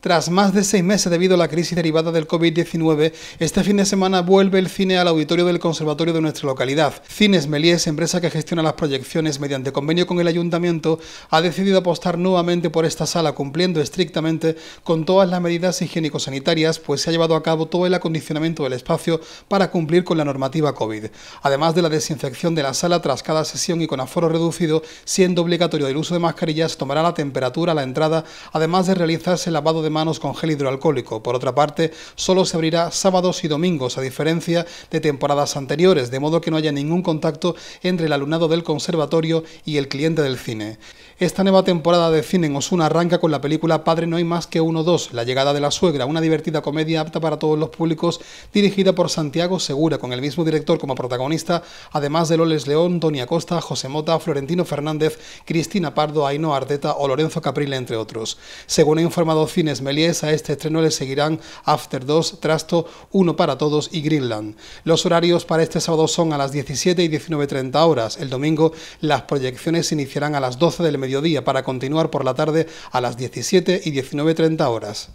Tras más de seis meses debido a la crisis derivada del COVID-19, este fin de semana vuelve el cine al auditorio del Conservatorio de nuestra localidad. Cines Melies, empresa que gestiona las proyecciones mediante convenio con el ayuntamiento, ha decidido apostar nuevamente por esta sala, cumpliendo estrictamente con todas las medidas higiénico-sanitarias, pues se ha llevado a cabo todo el acondicionamiento del espacio para cumplir con la normativa COVID, además de la desinfección de la sala tras cada sesión y con aforo reducido, siendo obligatorio el uso de mascarillas, tomará la temperatura a la entrada, además de realizarse el lavado de manos con gel hidroalcohólico. Por otra parte, solo se abrirá sábados y domingos, a diferencia de temporadas anteriores, de modo que no haya ningún contacto entre el alumnado del conservatorio y el cliente del cine. Esta nueva temporada de cine en Osuna arranca con la película Padre No hay más que uno dos, La llegada de la suegra, una divertida comedia apta para todos los públicos, dirigida por Santiago Segura, con el mismo director como protagonista, además de Loles León, Tony Acosta, José Mota, Florentino Fernández, Cristina Pardo, Aino Arteta o Lorenzo Caprile, entre otros. Según ha informado Cines Melies, a este estreno le seguirán After 2, Trasto, Uno para Todos y Greenland. Los horarios para este sábado son a las 17 y 19.30 horas. El domingo las proyecciones iniciarán a las 12 del mediodía mediodía para continuar por la tarde a las 17 y 19.30 horas.